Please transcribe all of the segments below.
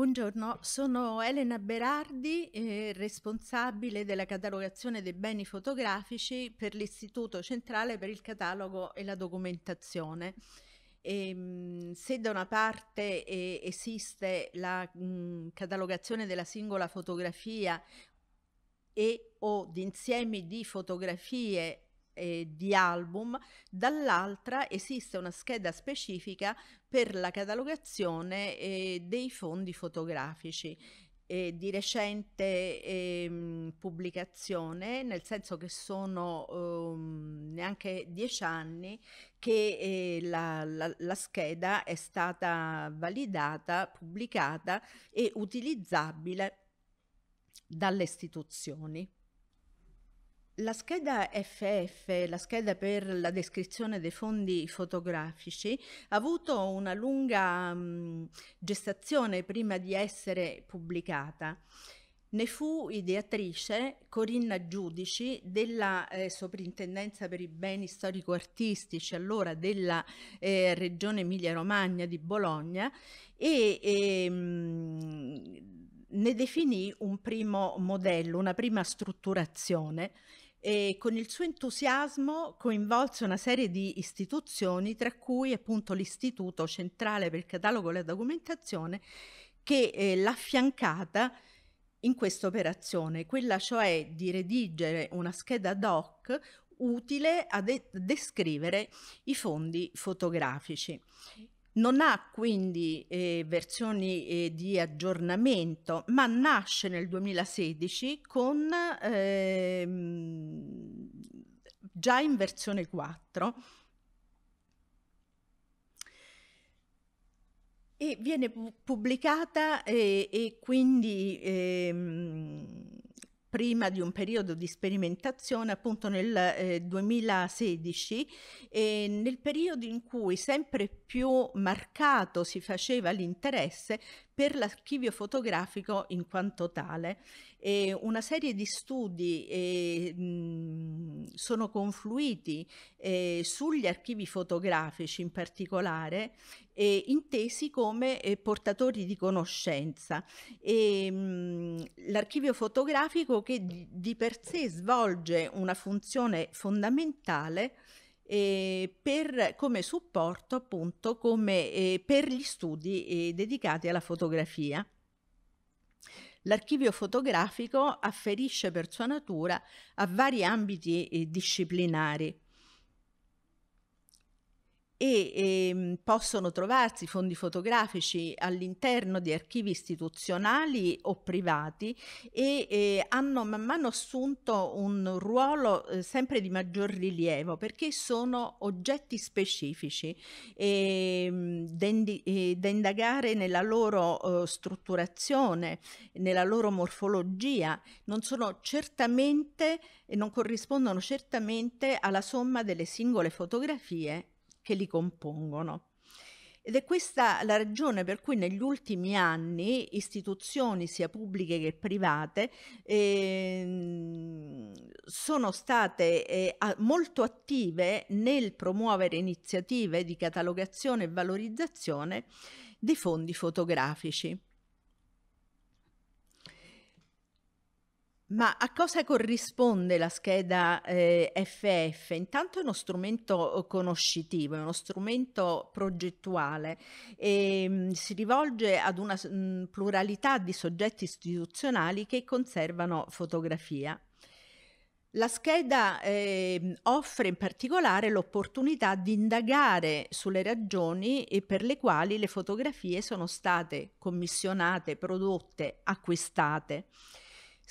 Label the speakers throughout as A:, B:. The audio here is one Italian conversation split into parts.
A: Buongiorno, sono Elena Berardi, eh, responsabile della catalogazione dei beni fotografici per l'Istituto Centrale per il Catalogo e la Documentazione. E, ehm, se da una parte eh, esiste la mh, mm, catalogazione della singola fotografia e o di insiemi di fotografie eh, di album, dall'altra esiste una scheda specifica per la catalogazione eh, dei fondi fotografici. Eh, di recente ehm, pubblicazione, nel senso che sono ehm, neanche dieci anni che eh, la, la, la, scheda è stata validata, pubblicata e utilizzabile dalle istituzioni. La scheda FF, la scheda per la descrizione dei fondi fotografici, ha avuto una lunga mm, gestazione prima di essere pubblicata. Ne fu ideatrice Corinna Giudici della eh, Soprintendenza per i beni storico-artistici, allora della eh, Regione Emilia-Romagna di Bologna, e, e ehm, ne definì un primo modello, una prima strutturazione e con il suo entusiasmo coinvolse una serie di istituzioni, tra cui appunto l'Istituto Centrale per il Catalogo e la Documentazione, che eh, l'ha affiancata in questa operazione, quella cioè di redigere una scheda doc utile a de- descrivere i fondi fotografici. Non ha quindi eh, versioni eh, di aggiornamento, ma nasce nel 2016 con ehm, già in versione 4 e viene pubblicata eh, e quindi ehm, prima di un periodo di sperimentazione appunto nel eh, 2016 eh, nel periodo in cui sempre più marcato si faceva l'interesse per l'archivio fotografico in quanto tale. E una serie di studi eh, sono confluiti eh, sugli archivi fotografici in particolare, eh, intesi come eh, portatori di conoscenza. Mhmm, l'archivio fotografico che di, di per sé svolge una funzione fondamentale eh, per, come supporto appunto come, eh, per gli studi eh, dedicati alla fotografia. L'archivio fotografico afferisce per sua natura a vari ambiti eh, disciplinari e ehm, possono trovarsi fondi fotografici all'interno di archivi istituzionali o privati e eh, hanno man mano assunto un ruolo eh, sempre di maggior rilievo perché sono oggetti specifici e, ehm, eh, da indagare nella loro eh, strutturazione, nella loro morfologia, non sono certamente e non corrispondono certamente alla somma delle singole fotografie che li compongono. Ed è questa la ragione per cui negli ultimi anni istituzioni sia pubbliche che private eh, sono state eh, molto attive nel promuovere iniziative di catalogazione e valorizzazione dei fondi fotografici. Ma a cosa corrisponde la scheda eh, FF? Intanto è uno strumento eh, conoscitivo, è uno strumento progettuale e ehm, mh, si rivolge ad una mh, mm, pluralità di soggetti istituzionali che conservano fotografia. La scheda eh, offre in particolare l'opportunità di indagare sulle ragioni per le quali le fotografie sono state commissionate, prodotte, acquistate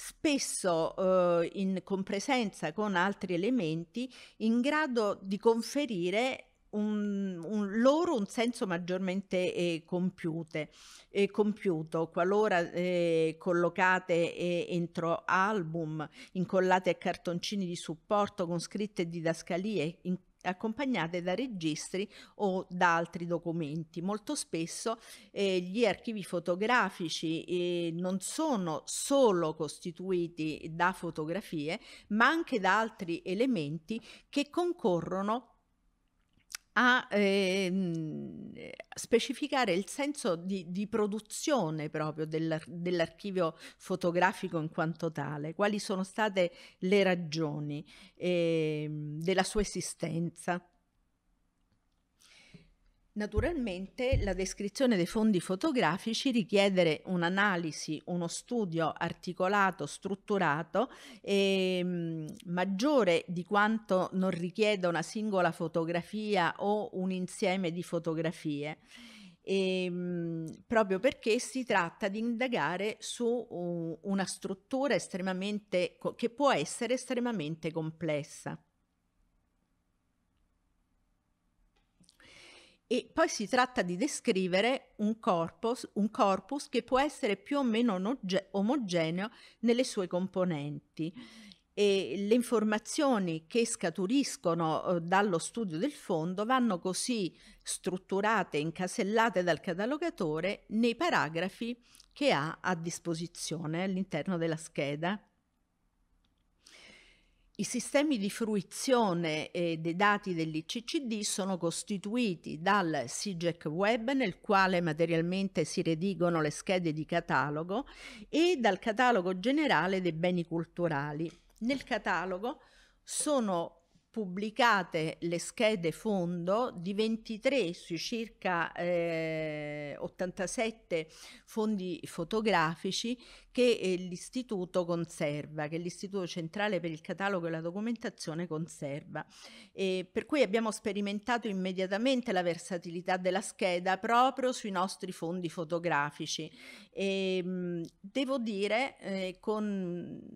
A: spesso eh, in presenza con altri elementi in grado di conferire un, un, loro un senso maggiormente eh, compiute, eh, compiuto, qualora eh, collocate eh, entro album, incollate a cartoncini di supporto con scritte didascalie, in, accompagnate da registri o da altri documenti. Molto spesso eh, gli archivi fotografici eh, non sono solo costituiti da fotografie, ma anche da altri elementi che concorrono a ehm, eh, specificare il senso di, di produzione proprio del, dell'archivio fotografico in quanto tale, quali sono state le ragioni eh, della sua esistenza. Naturalmente la descrizione dei fondi fotografici richiede un'analisi, uno studio articolato, strutturato e ehm, mh, maggiore di quanto non richieda una singola fotografia o un insieme di fotografie. E, ehm, proprio perché si tratta di indagare su una struttura estremamente che può essere estremamente complessa. E poi si tratta di descrivere un corpus, un corpus che può essere più o meno omogeneo nelle sue componenti. E le informazioni che scaturiscono eh, dallo studio del fondo vanno così strutturate, incasellate dal catalogatore nei paragrafi che ha a disposizione all'interno della scheda. I sistemi di fruizione eh, dei dati dell'ICCD sono costituiti dal SIGEC Web, nel quale materialmente si redigono le schede di catalogo, e dal catalogo generale dei beni culturali. Nel catalogo sono pubblicate le schede fondo di 23 sui circa eh, 87 fondi fotografici che eh, l'istituto conserva, che l'istituto centrale per il catalogo e la documentazione conserva. E per cui abbiamo sperimentato immediatamente la versatilità della scheda proprio sui nostri fondi fotografici. E, ehm, mh, devo dire eh, con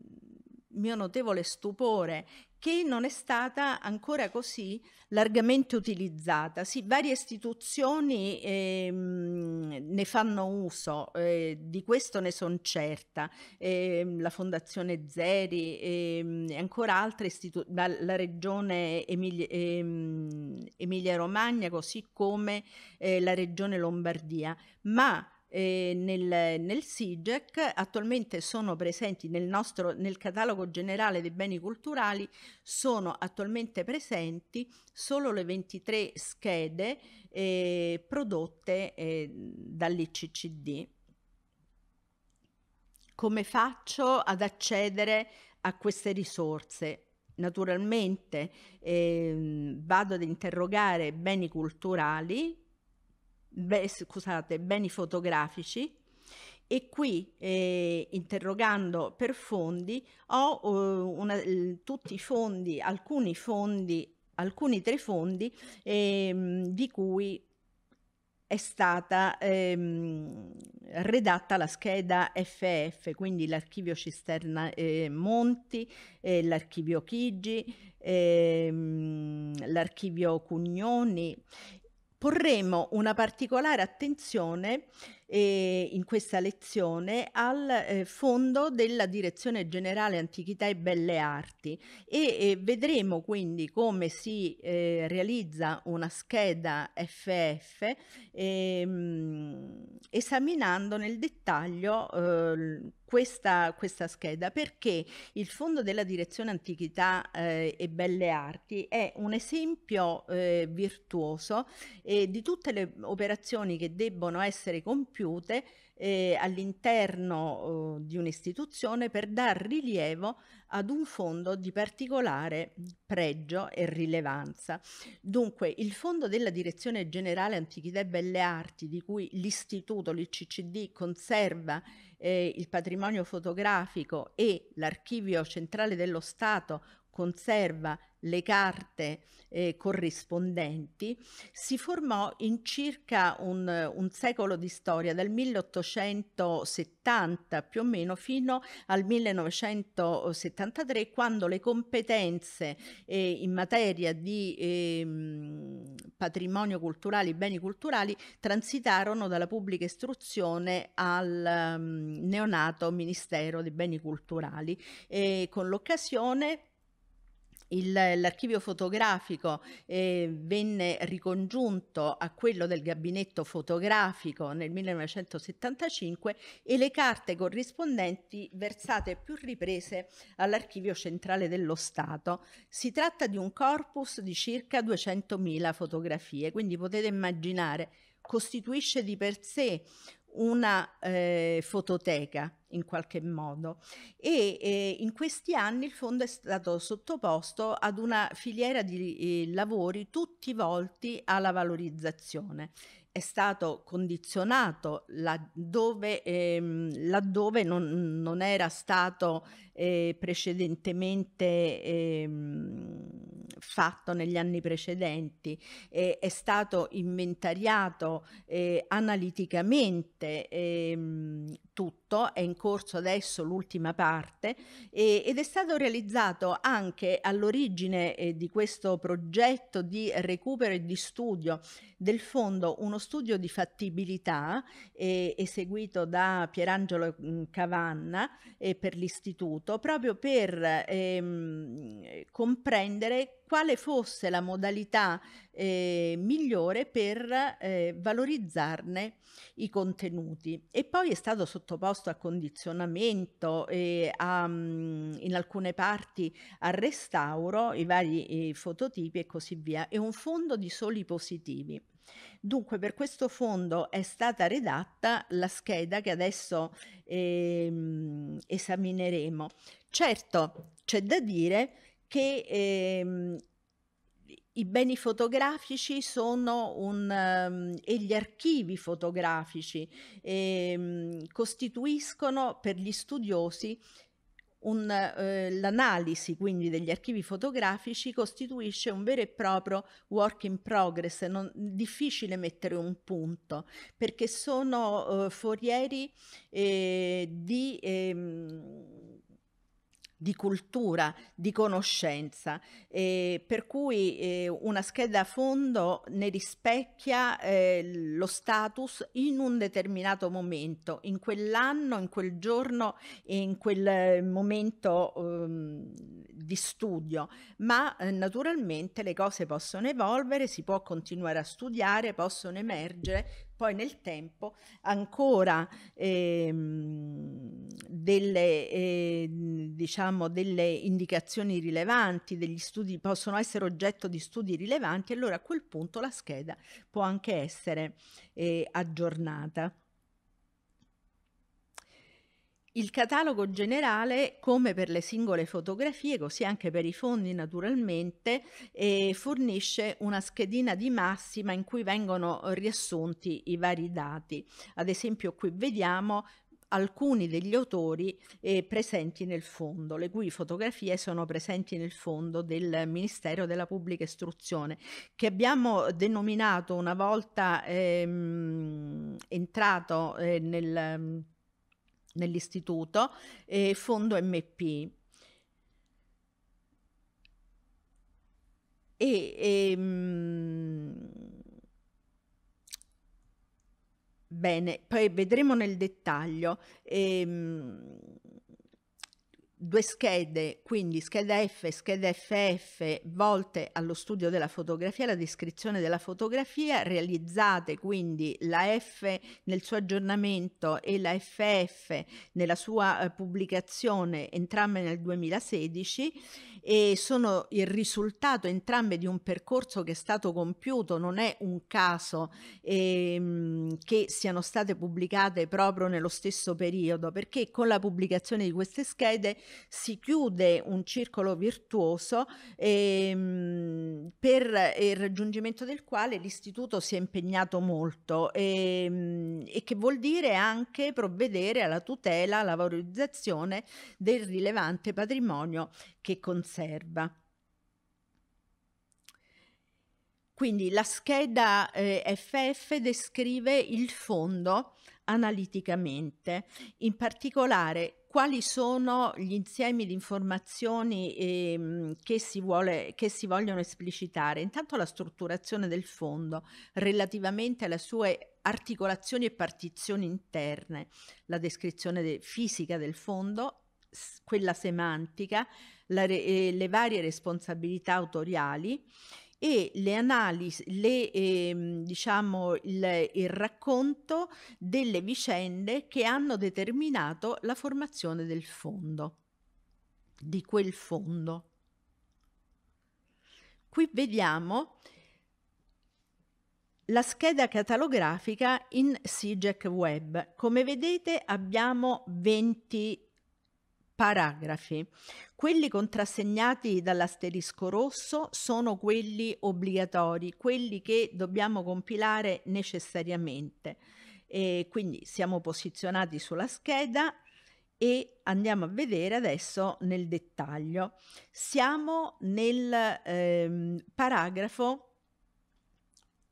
A: mio notevole stupore che non è stata ancora così largamente utilizzata. Sì, varie istituzioni eh, ne fanno uso, eh, di questo ne sono certa, eh, la Fondazione Zeri ehm, e ancora altre istituzioni, la, la, regione Emilia, ehm, Emilia Romagna, così come eh, la regione Lombardia, ma eh, nel, nel SIGEC. Attualmente sono presenti nel, nostro, nel catalogo generale dei beni culturali, sono attualmente presenti solo le 23 schede eh, prodotte eh, dall'ICCD. Come faccio ad accedere a queste risorse? Naturalmente ehm, vado ad interrogare beni culturali beh, scusate, beni fotografici e qui eh, interrogando per fondi ho eh, una, tutti i fondi, alcuni fondi, alcuni tre fondi eh, di cui è stata ehm, redatta la scheda FF, quindi l'archivio Cisterna eh, Monti, eh, l'archivio Chigi, ehm, l'archivio Cugnoni porremo una particolare attenzione eh, in questa lezione al eh, fondo della Direzione Generale Antichità e Belle Arti e eh, vedremo quindi come si eh, realizza una scheda FF ehm, esaminando nel dettaglio eh, questa, questa, scheda perché il Fondo della Direzione Antichità eh, e Belle Arti è un esempio eh, virtuoso eh, di tutte le operazioni che debbono essere compiute compiute eh, all'interno eh, di un'istituzione per dar rilievo ad un fondo di particolare pregio e rilevanza. Dunque, il fondo della Direzione Generale Antichità e Belle Arti, di cui l'istituto, l'ICCD, conserva eh, il patrimonio fotografico e l'archivio centrale dello Stato conserva le carte eh, corrispondenti, si formò in circa un, un, secolo di storia, dal 1870 più o meno fino al 1973, quando le competenze eh, in materia di eh, patrimonio culturale, beni culturali, transitarono dalla pubblica istruzione al um, neonato Ministero dei Beni Culturali. E con l'occasione l'archivio fotografico eh, venne ricongiunto a quello del gabinetto fotografico nel 1975 e le carte corrispondenti versate più riprese all'archivio centrale dello Stato. Si tratta di un corpus di circa 200.000 fotografie, quindi potete immaginare costituisce di per sé una eh, fototeca in qualche modo e eh, in questi anni il fondo è stato sottoposto ad una filiera di eh, lavori tutti volti alla valorizzazione è stato condizionato laddove, ehm, laddove non, non, era stato eh, precedentemente ehm, fatto negli anni precedenti, eh, è stato inventariato eh, analiticamente ehm, tutto tutto, è in corso adesso l'ultima parte e, ed è stato realizzato anche all'origine eh, di questo progetto di recupero e di studio del fondo uno studio di fattibilità eh, eseguito da Pierangelo mm, Cavanna eh, per l'istituto proprio per ehm, comprendere quale fosse la modalità eh, migliore per eh, valorizzarne i contenuti. E poi è stato sottoposto a condizionamento e a, mm, in alcune parti a restauro, i vari eh, fototipi e così via, e un fondo di soli positivi. Dunque per questo fondo è stata redatta la scheda che adesso ehm, esamineremo. Certo, c'è da dire che ehm, i beni fotografici sono un, um, e gli archivi fotografici ehm, costituiscono per gli studiosi un, eh, l'analisi quindi degli archivi fotografici costituisce un vero e proprio work in progress, non, difficile mettere un punto perché sono eh, forieri eh, di ehm, di cultura, di conoscenza, eh, per cui eh, una scheda a fondo ne rispecchia eh, lo status in un determinato momento, in quell'anno, in quel giorno e in quel eh, momento ehm, di studio, ma eh, naturalmente le cose possono evolvere, si può continuare a studiare, possono emergere poi nel tempo ancora ehm, delle, eh, diciamo, delle indicazioni rilevanti, degli studi possono essere oggetto di studi rilevanti, allora a quel punto la scheda può anche essere eh, aggiornata. Il catalogo generale, come per le singole fotografie, così anche per i fondi naturalmente, eh, fornisce una schedina di massima in cui vengono riassunti i vari dati. Ad esempio qui vediamo alcuni degli autori eh, presenti nel fondo, le cui fotografie sono presenti nel fondo del Ministero della Pubblica Istruzione, che abbiamo denominato una volta ehm, entrato eh, nel nell'istituto e fondo MP. E, e ehm, mh, bene, poi vedremo nel dettaglio. E, ehm, mh, due schede, quindi scheda F e scheda FF volte allo studio della fotografia, la descrizione della fotografia, realizzate quindi la F nel suo aggiornamento e la FF nella sua eh, pubblicazione entrambe nel 2016 e sono il risultato entrambe di un percorso che è stato compiuto, non è un caso ehm, che siano state pubblicate proprio nello stesso periodo, perché con la pubblicazione di queste schede si chiude un circolo virtuoso ehm, per eh, il raggiungimento del quale l'istituto si è impegnato molto ehm, e che vuol dire anche provvedere alla tutela, alla valorizzazione del rilevante patrimonio che consente conserva. Quindi la scheda eh, FF descrive il fondo analiticamente, in particolare quali sono gli insiemi di informazioni eh, che, si vuole, che si vogliono esplicitare. Intanto la strutturazione del fondo relativamente alle sue articolazioni e partizioni interne, la descrizione de- fisica del fondo, quella semantica, re, eh, le varie responsabilità autoriali e le analisi, le, eh, diciamo, il, il, racconto delle vicende che hanno determinato la formazione del fondo, di quel fondo. Qui vediamo la scheda catalografica in SIGEC Web. Come vedete abbiamo 20 Paragrafi. Quelli contrassegnati dall'asterisco rosso sono quelli obbligatori, quelli che dobbiamo compilare necessariamente. E quindi siamo posizionati sulla scheda e andiamo a vedere adesso nel dettaglio. Siamo nel ehm, paragrafo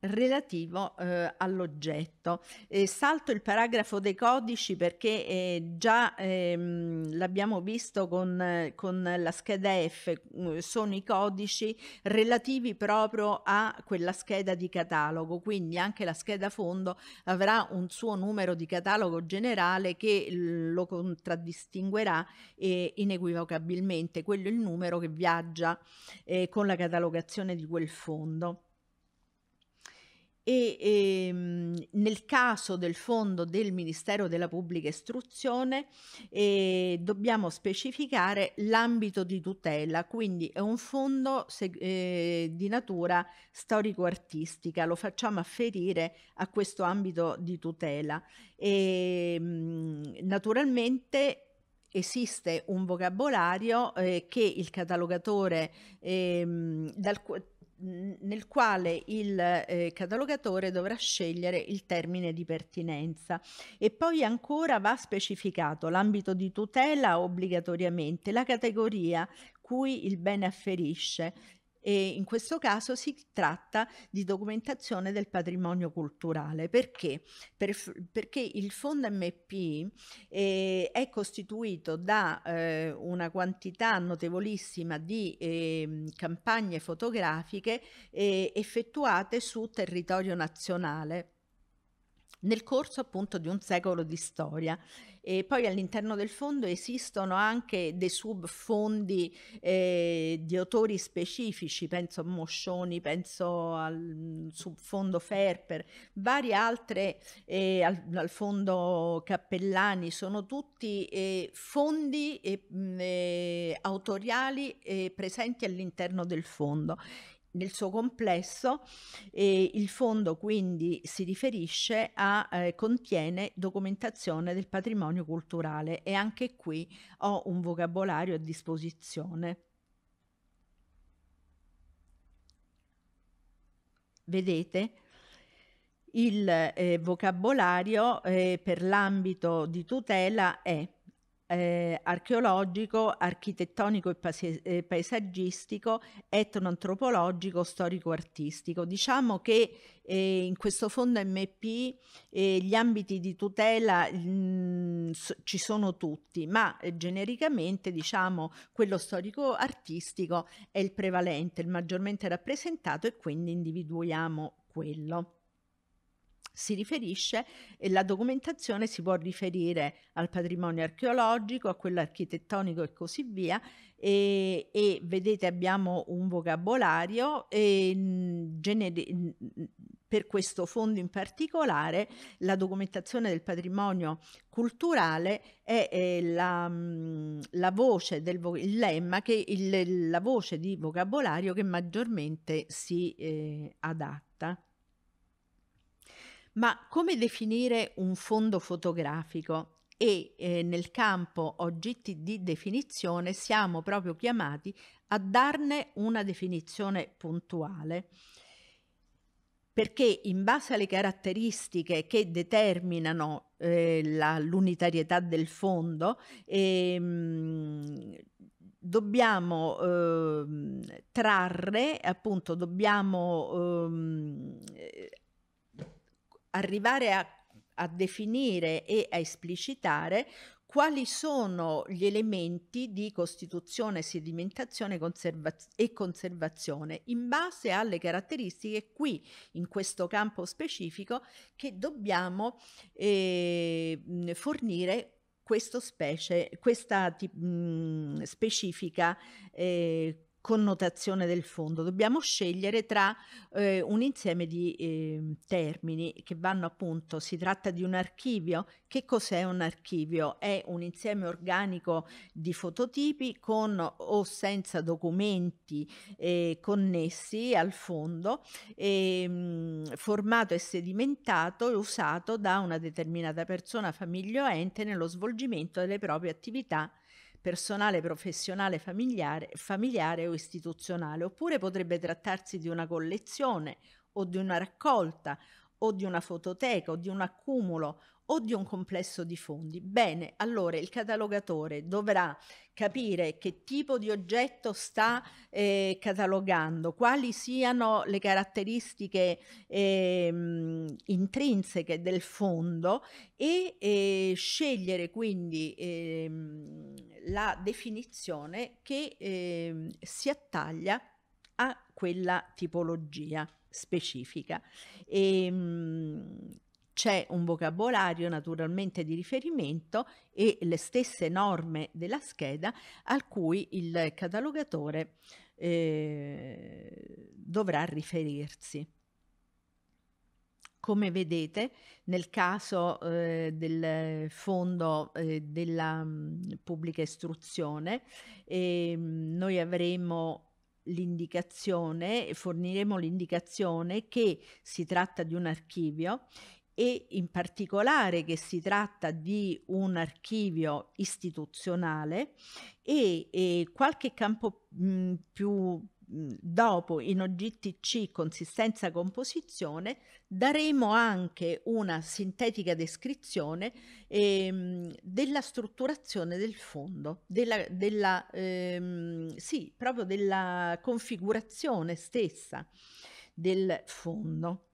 A: relativo eh, all'oggetto. Eh, salto il paragrafo dei codici perché eh, già ehm, l'abbiamo visto con, con, la scheda F, mm, sono i codici relativi proprio a quella scheda di catalogo, quindi anche la scheda fondo avrà un suo numero di catalogo generale che lo contraddistinguerà inequivocabilmente, quello è il numero che viaggia eh, con la catalogazione di quel fondo e ehm, nel caso del fondo del Ministero della Pubblica Istruzione eh, dobbiamo specificare l'ambito di tutela, quindi è un fondo eh, di natura storico-artistica, lo facciamo afferire a questo ambito di tutela. E, ehm, mh, naturalmente esiste un vocabolario eh, che il catalogatore ehm, dal, nel quale il eh, catalogatore dovrà scegliere il termine di pertinenza e poi ancora va specificato l'ambito di tutela obbligatoriamente, la categoria cui il bene afferisce, e in questo caso si tratta di documentazione del patrimonio culturale. Perché? Per, perché il fondo MP eh, è costituito da eh, una quantità notevolissima di eh, campagne fotografiche eh, effettuate su territorio nazionale nel corso appunto di un secolo di storia. E poi all'interno del fondo esistono anche dei subfondi eh, di autori specifici, penso a Moscioni, penso al mm, subfondo Ferper, varie altre, eh, al, al, fondo Cappellani, sono tutti eh, fondi mm, eh, autoriali eh, presenti all'interno del fondo nel suo complesso eh, il fondo quindi si riferisce a eh, contiene documentazione del patrimonio culturale e anche qui ho un vocabolario a disposizione. Vedete? Il eh, vocabolario eh, per l'ambito di tutela è eh, archeologico, architettonico e eh, paesaggistico, etnoantropologico, storico-artistico. Diciamo che eh, in questo fondo MP eh, gli ambiti di tutela mh, mm, ci sono tutti, ma eh, genericamente diciamo quello storico-artistico è il prevalente, il maggiormente rappresentato e quindi individuiamo quello si riferisce e la documentazione si può riferire al patrimonio archeologico, a quello architettonico e così via e, e vedete abbiamo un vocabolario e, mh, mm, mm, mm, per questo fondo in particolare la documentazione del patrimonio culturale è, è la, la, voce del il lemma che il, la voce di vocabolario che maggiormente si eh, adatta. Ma come definire un fondo fotografico? E eh, nel campo oggetti di definizione siamo proprio chiamati a darne una definizione puntuale perché in base alle caratteristiche che determinano eh, la, l'unitarietà del fondo ehm, dobbiamo ehm, trarre, appunto dobbiamo ehm, arrivare a, a definire e a esplicitare quali sono gli elementi di costituzione, sedimentazione conserva- e conservazione in base alle caratteristiche qui, in questo campo specifico, che dobbiamo eh, fornire specie, questa tip- mm, specifica eh, connotazione del fondo, dobbiamo scegliere tra eh, un insieme di eh, termini che vanno appunto, si tratta di un archivio, che cos'è un archivio? È un insieme organico di fototipi con o senza documenti eh, connessi al fondo, mh, ehm, formato e sedimentato e usato da una determinata persona, famiglia o ente nello svolgimento delle proprie attività personale, professionale, familiare, familiare o istituzionale, oppure potrebbe trattarsi di una collezione o di una raccolta o di una fototeca o di un accumulo o di un complesso di fondi. Bene, allora il catalogatore dovrà capire che tipo di oggetto sta eh, catalogando, quali siano le caratteristiche eh, intrinseche del fondo e eh, scegliere quindi ehm, la definizione che ehm, si attaglia a quella tipologia specifica. E, ehm, c'è un vocabolario naturalmente di riferimento e le stesse norme della scheda a cui il catalogatore eh, dovrà riferirsi. Come vedete, nel caso eh, del fondo eh, della mh, mm, pubblica istruzione, eh, noi avremo l'indicazione, forniremo l'indicazione che si tratta di un archivio e in particolare che si tratta di un archivio istituzionale e, e qualche campo mh, mm, più mm, dopo in OGTC consistenza composizione daremo anche una sintetica descrizione ehm, della strutturazione del fondo, della, della, ehm, sì, proprio della configurazione stessa del fondo.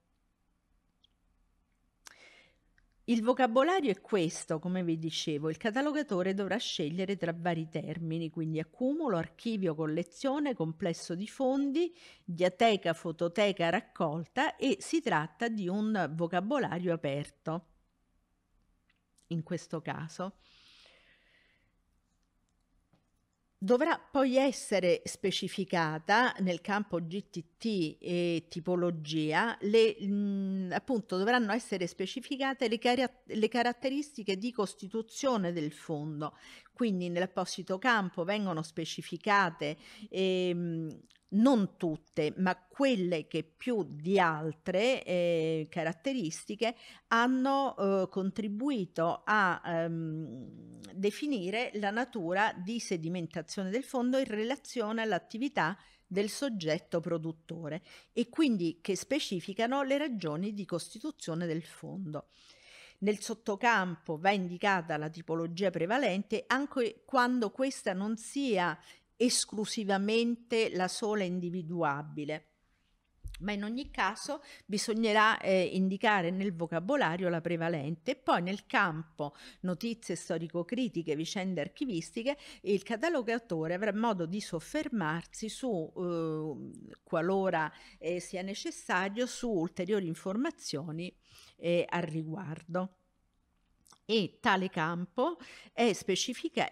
A: Il vocabolario è questo, come vi dicevo, il catalogatore dovrà scegliere tra vari termini, quindi accumulo, archivio, collezione, complesso di fondi, diateca, fototeca, raccolta e si tratta di un vocabolario aperto in questo caso. Dovrà poi essere specificata nel campo GTT e tipologia, le, mh, appunto dovranno essere specificate le, car- le caratteristiche di costituzione del fondo, quindi nell'apposito campo vengono specificate ehm, non tutte, ma quelle che più di altre eh, caratteristiche hanno eh, contribuito a ehm, definire la natura di sedimentazione del fondo in relazione all'attività del soggetto produttore e quindi che specificano le ragioni di costituzione del fondo. Nel sottocampo va indicata la tipologia prevalente anche quando questa non sia esclusivamente la sola individuabile. Ma in ogni caso bisognerà eh, indicare nel vocabolario la prevalente e poi nel campo notizie storico-critiche, vicende archivistiche, il catalogatore avrà modo di soffermarsi su, eh, qualora eh, sia necessario, su ulteriori informazioni eh, al riguardo e tale campo è,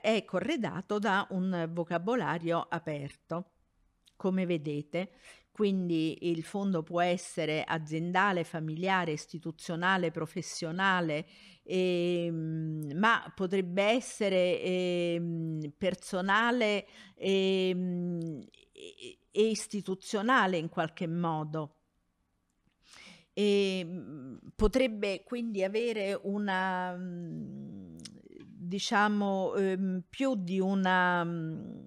A: è corredato da un vocabolario aperto, come vedete. Quindi il fondo può essere aziendale, familiare, istituzionale, professionale, eh, ma potrebbe essere eh, personale eh, e istituzionale in qualche modo e mhmm, potrebbe quindi avere una mhmm, diciamo ehm, più di una mhmm,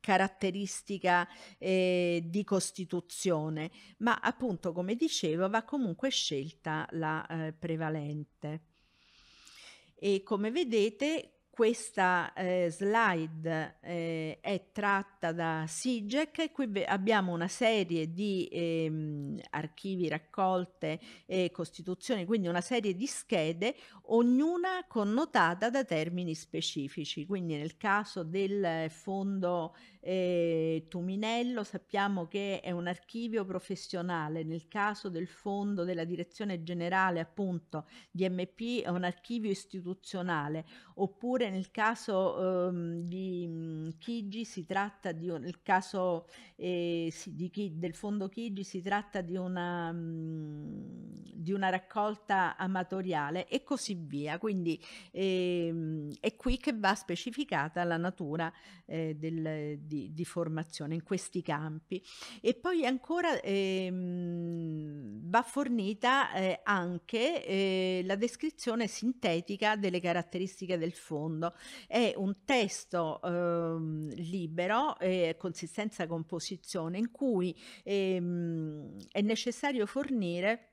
A: caratteristica eh, di costituzione ma appunto come dicevo va comunque scelta la eh, prevalente e come vedete questa eh, slide eh, è tratta da SIGEC, qui abbiamo una serie di ehm, archivi raccolte e costituzioni, quindi una serie di schede, ognuna connotata da termini specifici, quindi nel caso del fondo eh, Tuminello sappiamo che è un archivio professionale, nel caso del fondo della direzione generale appunto di MP è un archivio istituzionale, oppure nel caso ehm, di mhmm, Chigi si tratta di un, nel caso eh, di chi, del fondo Chigi si tratta di una, mhmm, di una raccolta amatoriale e così via. Quindi ehm, è qui che va specificata la natura eh, del, di, di, formazione in questi campi. E poi ancora ehm, va fornita eh, anche eh, la descrizione sintetica delle caratteristiche del fondo profondo. È un testo ehm, libero, eh, consistenza composizione, in cui ehm, è necessario fornire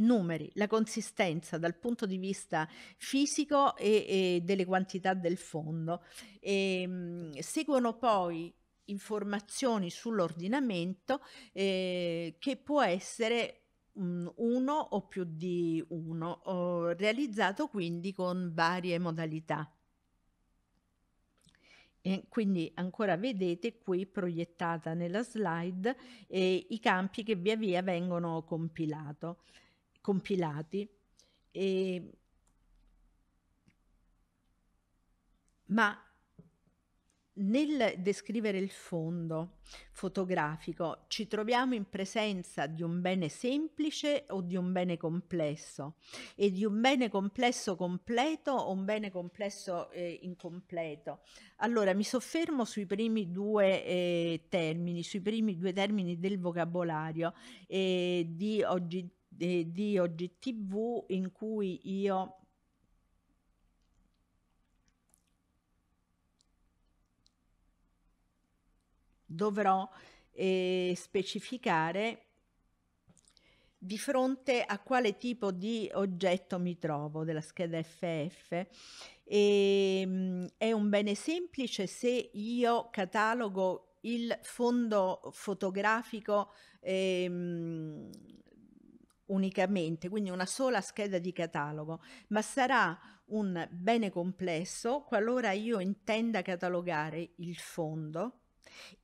A: numeri, la consistenza dal punto di vista fisico e, e delle quantità del fondo. E, ehm, seguono poi informazioni sull'ordinamento eh, che può essere uno o più di uno, realizzato quindi con varie modalità. E quindi ancora vedete qui proiettata nella slide eh, i campi che via via vengono compilato, compilati. E... Ma nel descrivere il fondo fotografico ci troviamo in presenza di un bene semplice o di un bene complesso e di un bene complesso completo o un bene complesso eh, incompleto. Allora mi soffermo sui primi due eh, termini, sui primi due termini del vocabolario eh, di, oggi, eh, di OGTV in cui io dovrò eh, specificare di fronte a quale tipo di oggetto mi trovo della scheda FF. E, ehm, mh, è un bene semplice se io catalogo il fondo fotografico eh, unicamente, quindi una sola scheda di catalogo, ma sarà un bene complesso qualora io intenda catalogare il fondo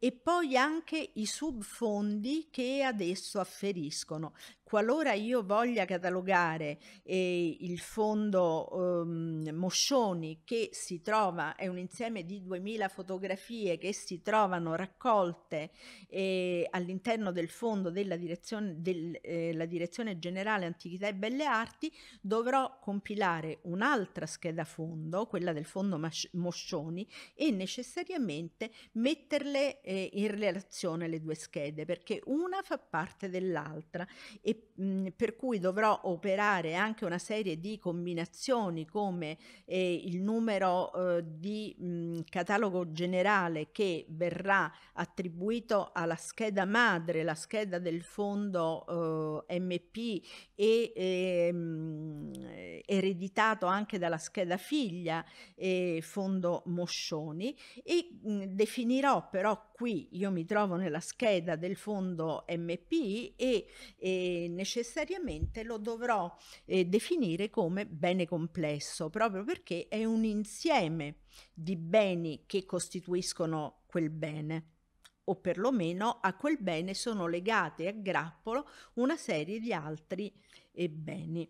A: e poi anche i subfondi che adesso afferiscono qualora io voglia catalogare eh, il fondo ehm, Moscioni che si trova, è un insieme di 2000 fotografie che si trovano raccolte eh, all'interno del fondo della direzione, del, eh, la direzione generale antichità e belle arti, dovrò compilare un'altra scheda fondo, quella del fondo Mas- Moscioni, e necessariamente metterle eh, in relazione le due schede perché una fa parte dell'altra e e mh, per cui dovrò operare anche una serie di combinazioni come eh, il numero eh, di mh, catalogo generale che verrà attribuito alla scheda madre, la scheda del fondo eh, MP e mh, ehm, ereditato anche dalla scheda figlia fondo Moscioni e definirò però qui io mi trovo nella scheda del fondo MP e, e necessariamente lo dovrò eh, definire come bene complesso, proprio perché è un insieme di beni che costituiscono quel bene o perlomeno a quel bene sono legate a grappolo una serie di altri eh, beni.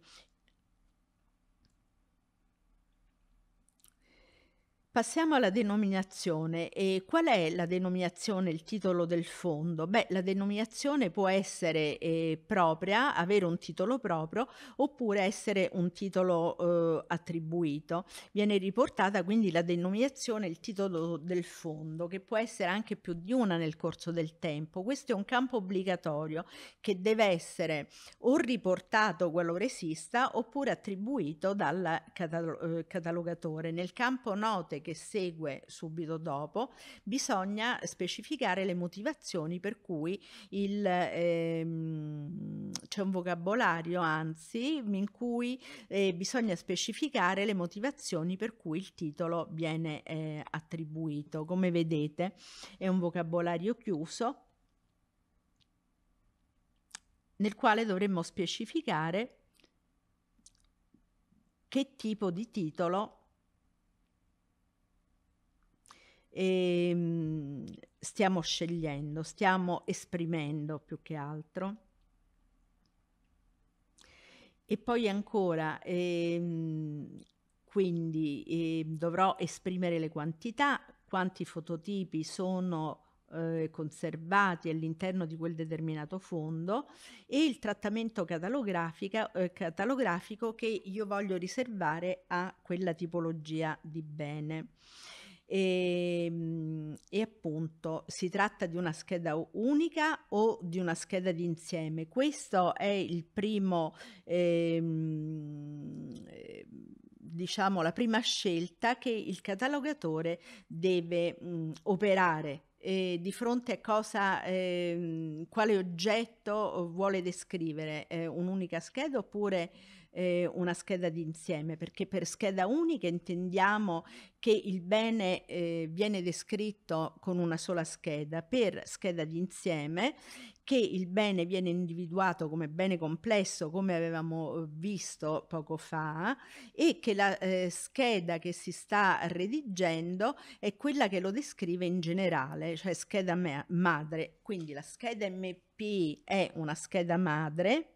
A: Passiamo alla denominazione. E qual è la denominazione, il titolo del fondo? Beh, la denominazione può essere eh, propria, avere un titolo proprio, oppure essere un titolo eh, attribuito. Viene riportata quindi la denominazione, il titolo del fondo, che può essere anche più di una nel corso del tempo. Questo è un campo obbligatorio che deve essere o riportato qualora esista, oppure attribuito dal catalog- eh, catalogatore. Nel campo note che segue subito dopo, bisogna specificare le motivazioni per cui ehm, c'è un vocabolario, anzi, in cui eh, bisogna specificare le motivazioni per cui il titolo viene eh, attribuito. Come vedete è un vocabolario chiuso nel quale dovremmo specificare che tipo di titolo e ehm, stiamo scegliendo, stiamo esprimendo più che altro. E poi ancora, ehm, quindi eh, dovrò esprimere le quantità, quanti fototipi sono eh, conservati all'interno di quel determinato fondo e il trattamento eh, catalografico che io voglio riservare a quella tipologia di bene. E, ehm, e, appunto si tratta di una scheda unica o di una scheda d'insieme. Questo è il primo, eh, diciamo, la prima scelta che il catalogatore deve mh, operare. Eh, di fronte a cosa, eh, quale oggetto vuole descrivere, un'unica scheda oppure eh, una scheda d'insieme, perché per scheda unica intendiamo che il bene eh, viene descritto con una sola scheda, per scheda d'insieme che il bene viene individuato come bene complesso, come avevamo eh, visto poco fa, e che la eh, scheda che si sta redigendo è quella che lo descrive in generale, cioè scheda ma madre. Quindi la scheda MP è una scheda madre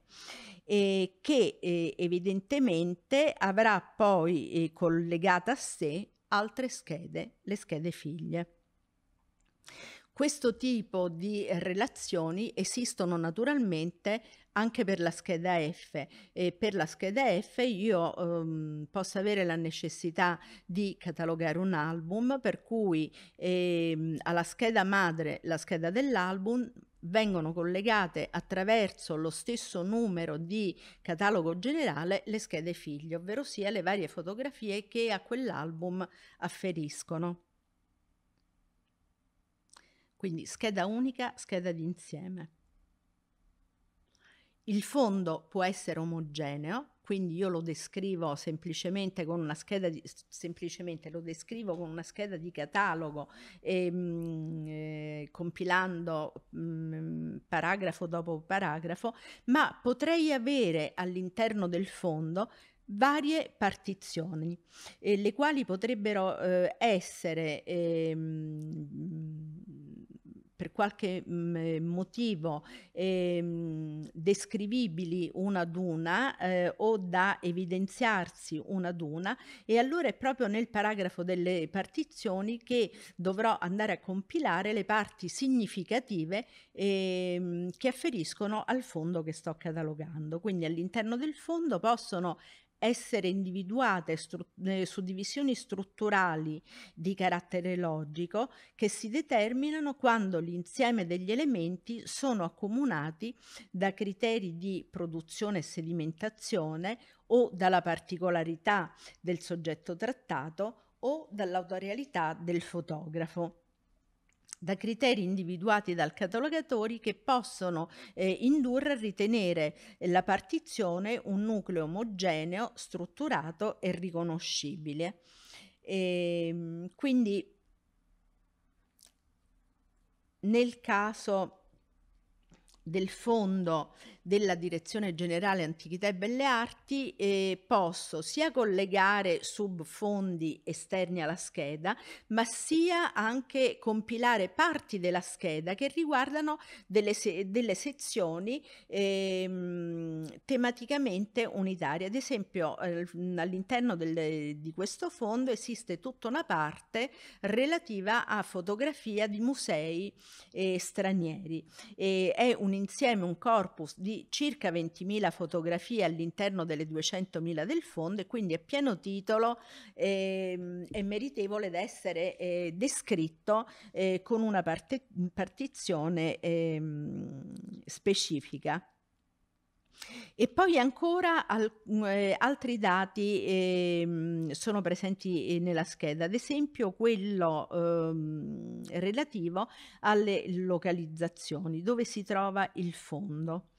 A: eh, che eh, evidentemente avrà poi eh, collegata a sé altre schede, le schede figlie. Questo tipo di relazioni esistono naturalmente anche per la scheda F e per la scheda F io ehm, posso avere la necessità di catalogare un album per cui ehm, alla scheda madre la scheda dell'album vengono collegate attraverso lo stesso numero di catalogo generale le schede figlie, ovvero sia le varie fotografie che a quell'album afferiscono. Quindi scheda unica, scheda d'insieme. Il fondo può essere omogeneo, quindi io lo descrivo semplicemente con una scheda di, semplicemente lo descrivo con una scheda di catalogo e, ehm, mh, eh, compilando mh, mm, paragrafo dopo paragrafo, ma potrei avere all'interno del fondo varie partizioni, eh, le quali potrebbero eh, essere ehm, per qualche mm, eh, motivo ehm, descrivibili una ad una eh, o da evidenziarsi una ad una e allora è proprio nel paragrafo delle partizioni che dovrò andare a compilare le parti significative ehm, che afferiscono al fondo che sto catalogando. Quindi all'interno del fondo possono essere individuate stru suddivisioni strutturali di carattere logico che si determinano quando l'insieme degli elementi sono accomunati da criteri di produzione e sedimentazione o dalla particolarità del soggetto trattato o dall'autorialità del fotografo da criteri individuati dal catalogatore che possono eh, indurre a ritenere la partizione un nucleo omogeneo, strutturato e riconoscibile. E, ehm, quindi nel caso del fondo della Direzione Generale Antichità e Belle Arti eh, posso sia collegare subfondi esterni alla scheda, ma sia anche compilare parti della scheda che riguardano delle, se delle sezioni ehm, tematicamente unitarie. Ad esempio, eh, all'interno di questo fondo esiste tutta una parte relativa a fotografia di musei eh, stranieri. E è un insieme, un corpus di circa 20.000 fotografie all'interno delle 200.000 del fondo e quindi è pieno titolo e eh, meritevole d'essere eh, descritto eh, con una parte, partizione ehm, specifica. E poi ancora al, mm, eh, altri dati eh, sono presenti eh, nella scheda, ad esempio quello eh, relativo alle localizzazioni, dove si trova il fondo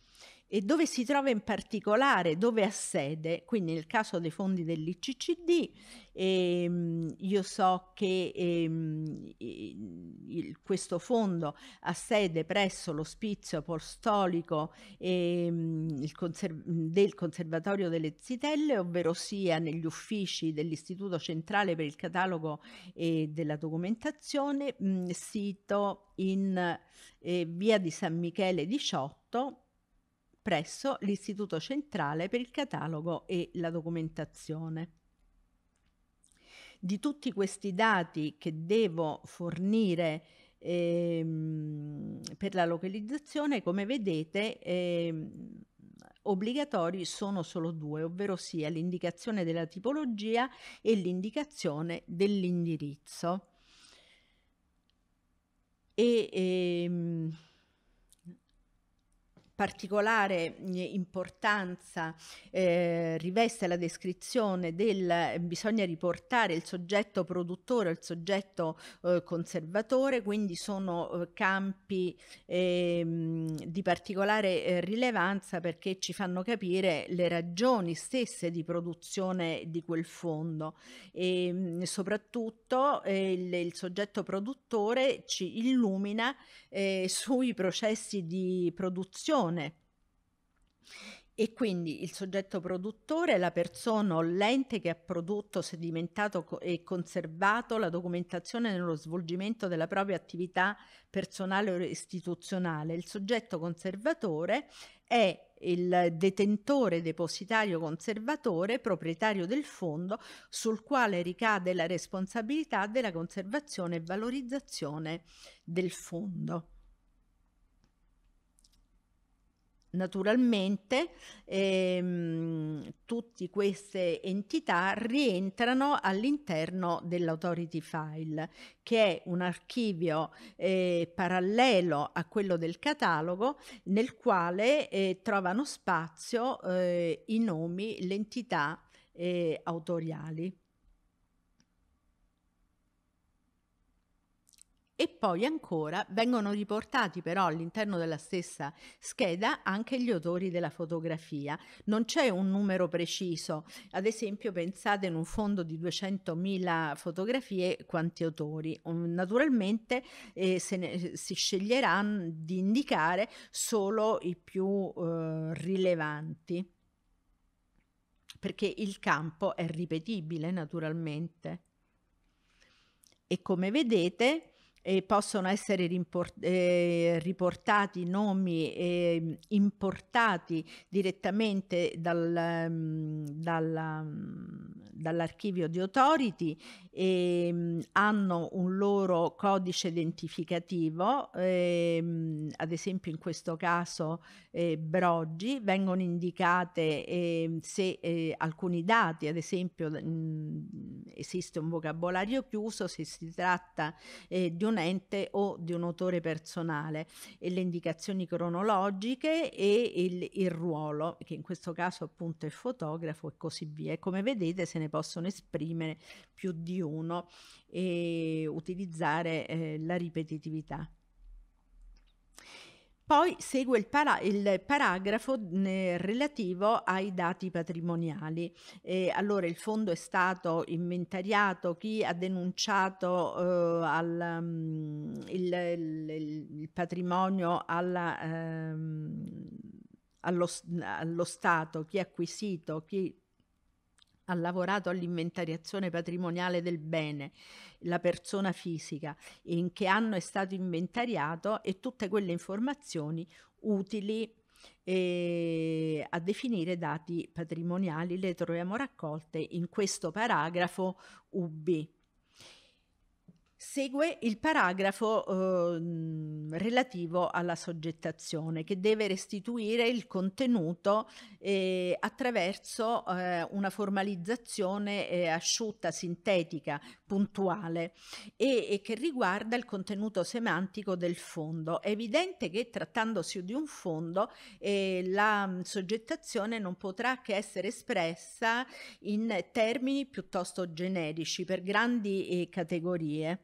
A: e dove si trova in particolare, dove ha sede, quindi nel caso dei fondi dell'ICCD, ehm, io so che ehm, il, questo fondo ha sede presso l'ospizio apostolico ehm, conserv del Conservatorio delle Zitelle, ovvero sia negli uffici dell'Istituto Centrale per il Catalogo e eh, della Documentazione, mh, mm, sito in eh, via di San Michele 18 presso l'Istituto Centrale per il Catalogo e la Documentazione. Di tutti questi dati che devo fornire ehm, per la localizzazione, come vedete, ehm, obbligatori sono solo due, ovvero sia l'indicazione della tipologia e l'indicazione dell'indirizzo. E, ehm, particolare eh, importanza eh, riveste la descrizione del eh, bisogna riportare il soggetto produttore o il soggetto eh, conservatore, quindi sono eh, campi ehm, di particolare eh, rilevanza perché ci fanno capire le ragioni stesse di produzione di quel fondo e ehm, mh, soprattutto il, il, soggetto produttore ci illumina sui processi di produzione produzione. E quindi il soggetto produttore è la persona o l'ente che ha prodotto, sedimentato e conservato la documentazione nello svolgimento della propria attività personale o istituzionale. Il soggetto conservatore è il detentore, depositario, conservatore, proprietario del fondo sul quale ricade la responsabilità della conservazione e valorizzazione del fondo. Naturalmente ehm, tutte queste entità rientrano all'interno dell'Authority File, che è un archivio eh, parallelo a quello del catalogo nel quale eh, trovano spazio eh, i nomi, le entità eh, autoriali. e poi ancora vengono riportati però all'interno della stessa scheda anche gli autori della fotografia. Non c'è un numero preciso, ad esempio pensate in un fondo di 200.000 fotografie quanti autori. Naturalmente eh, se ne, si sceglierà di indicare solo i più eh, rilevanti perché il campo è ripetibile naturalmente. E come vedete e possono essere eh, riportati nomi eh, importati direttamente dal, um, ehm, dalla, um, ehm, dall'archivio di Authority e um, hanno un loro codice identificativo, eh, ad esempio in questo caso eh, Broggi, vengono indicate ehm, se eh, alcuni dati, ad esempio mh, mm, esiste un vocabolario chiuso, se si tratta eh, di un un ente o di un autore personale e le indicazioni cronologiche e il, il ruolo, che in questo caso appunto è fotografo e così via. E come vedete se ne possono esprimere più di uno e utilizzare eh, la ripetitività. Poi segue il, para- il paragrafo eh, relativo ai dati patrimoniali. Eh, allora il fondo è stato inventariato, chi ha denunciato eh, al, um, il, il, il, patrimonio alla, ehm, allo, allo, Stato, chi ha acquisito, chi ha lavorato all'inventariazione patrimoniale del bene, la persona fisica, in che anno è stato inventariato e tutte quelle informazioni utili eh, a definire dati patrimoniali le troviamo raccolte in questo paragrafo UBI. Segue il paragrafo eh, relativo alla soggettazione che deve restituire il contenuto eh, attraverso eh, una formalizzazione asciutta, sintetica, puntuale e, e, che riguarda il contenuto semantico del fondo. È evidente che trattandosi di un fondo eh, la mm, soggettazione non potrà che essere espressa in termini piuttosto generici per grandi eh, categorie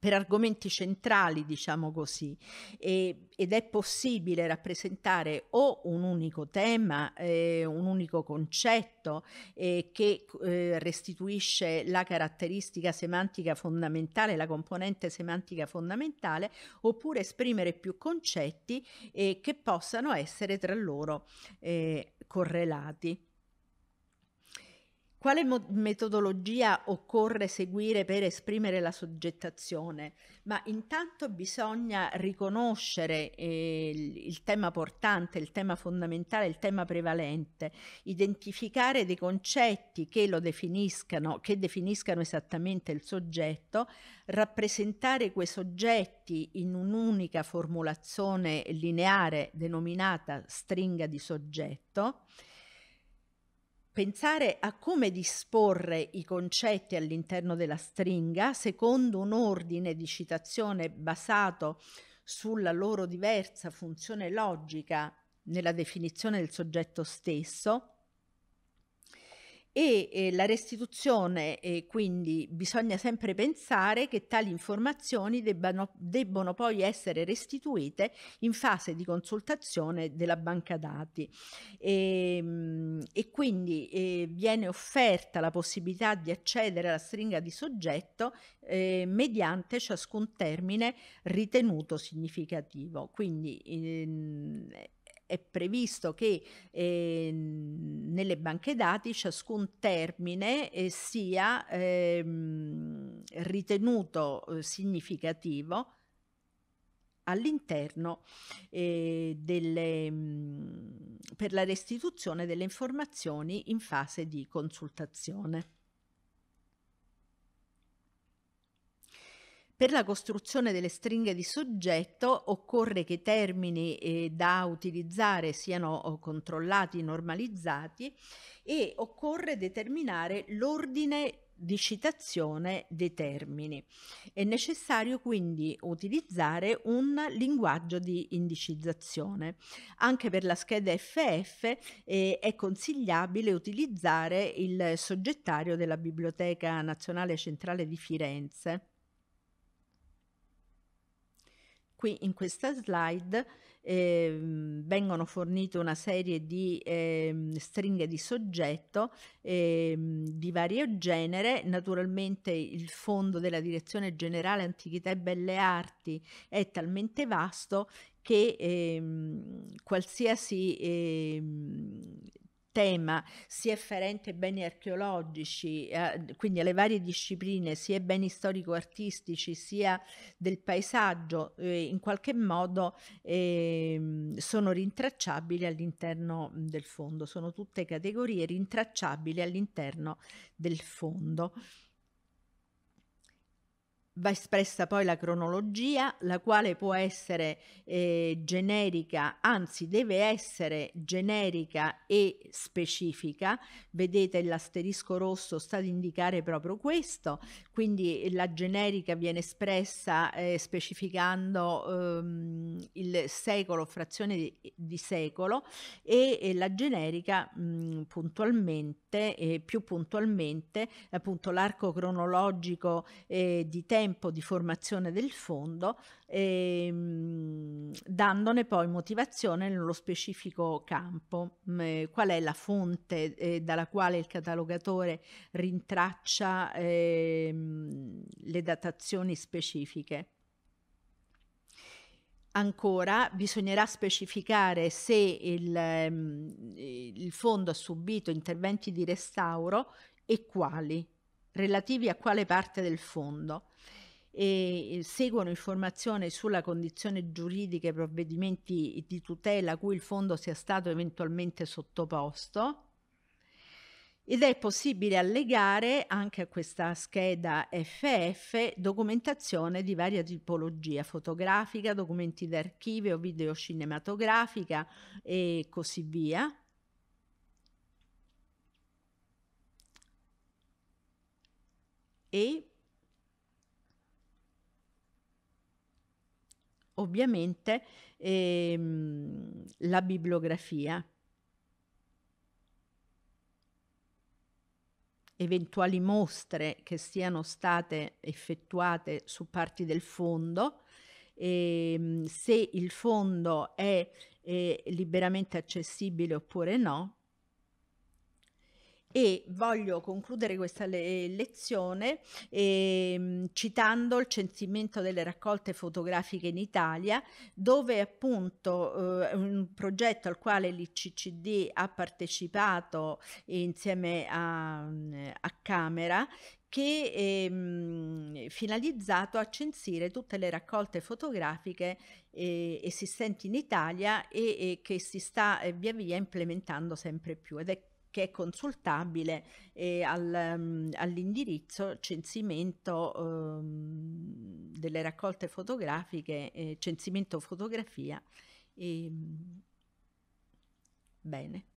A: per argomenti centrali, diciamo così, e, ed è possibile rappresentare o un unico tema, eh, un unico concetto eh, che eh, restituisce la caratteristica semantica fondamentale, la componente semantica fondamentale, oppure esprimere più concetti eh, che possano essere tra loro eh, correlati. Quale mo- metodologia occorre seguire per esprimere la soggettazione? Ma intanto bisogna riconoscere eh, il tema portante, il tema fondamentale, il tema prevalente, identificare dei concetti che lo definiscano, che definiscano esattamente il soggetto, rappresentare quei soggetti in un'unica formulazione lineare denominata stringa di soggetto pensare a come disporre i concetti all'interno della stringa secondo un ordine di citazione basato sulla loro diversa funzione logica nella definizione del soggetto stesso e eh, la restituzione, eh, quindi bisogna sempre pensare che tali informazioni debbano, debbono poi essere restituite in fase di consultazione della banca dati e, ehm, e quindi eh, viene offerta la possibilità di accedere alla stringa di soggetto ehm, mediante ciascun termine ritenuto significativo. Quindi ehm, è previsto che eh, nelle banche dati ciascun termine eh, sia ehm, ritenuto eh, significativo all'interno eh, delle, mh, mhmm, per la restituzione delle informazioni in fase di consultazione. Per la costruzione delle stringhe di soggetto occorre che i termini eh, da utilizzare siano oh, controllati, normalizzati e occorre determinare l'ordine di citazione dei termini. È necessario quindi utilizzare un linguaggio di indicizzazione. Anche per la scheda FF eh, è consigliabile utilizzare il soggettario della Biblioteca Nazionale Centrale di Firenze Qui in questa slide eh, vengono fornite una serie di eh, stringhe di soggetto eh, di vario genere, naturalmente il fondo della Direzione Generale Antichità e Belle Arti è talmente vasto che ehm, qualsiasi ehm, tema sia afferente ai beni archeologici, eh, quindi alle varie discipline, sia ai beni storico-artistici, sia del paesaggio, eh, in qualche modo eh, sono rintracciabili all'interno del fondo, sono tutte categorie rintracciabili all'interno del fondo. Va espressa poi la cronologia, la quale può essere eh, generica, anzi deve essere generica e specifica. Vedete l'asterisco rosso sta ad indicare proprio questo, quindi la generica viene espressa eh, specificando ehm, il secolo, frazione di, di secolo e, e, la generica mh, mm, puntualmente, eh, più puntualmente, appunto l'arco cronologico eh, di tempo tempo di formazione del fondo, ehm, dandone poi motivazione nello specifico campo, mh, mm, eh, qual è la fonte eh, dalla quale il catalogatore rintraccia ehm, le datazioni specifiche. Ancora bisognerà specificare se il, ehm, il fondo ha subito interventi di restauro e quali, relativi a quale parte del fondo e seguono informazioni sulla condizione giuridica e provvedimenti di tutela a cui il fondo sia stato eventualmente sottoposto ed è possibile allegare anche a questa scheda FF documentazione di varia tipologia fotografica, documenti d'archivio, video cinematografica e così via. E ovviamente ehm, la bibliografia, eventuali mostre che siano state effettuate su parti del fondo, ehm, se il fondo è, è liberamente accessibile oppure no, e voglio concludere questa le eh, lezione ehm, citando il censimento delle raccolte fotografiche in Italia, dove appunto eh, un progetto al quale l'ICCD ha partecipato insieme a, a Camera che è ehm, finalizzato a censire tutte le raccolte fotografiche eh, esistenti in Italia e, e, che si sta eh, via via implementando sempre più ed è che è consultabile eh, al, um, all'indirizzo censimento um, delle raccolte fotografiche, eh, censimento fotografia. E, mm, bene.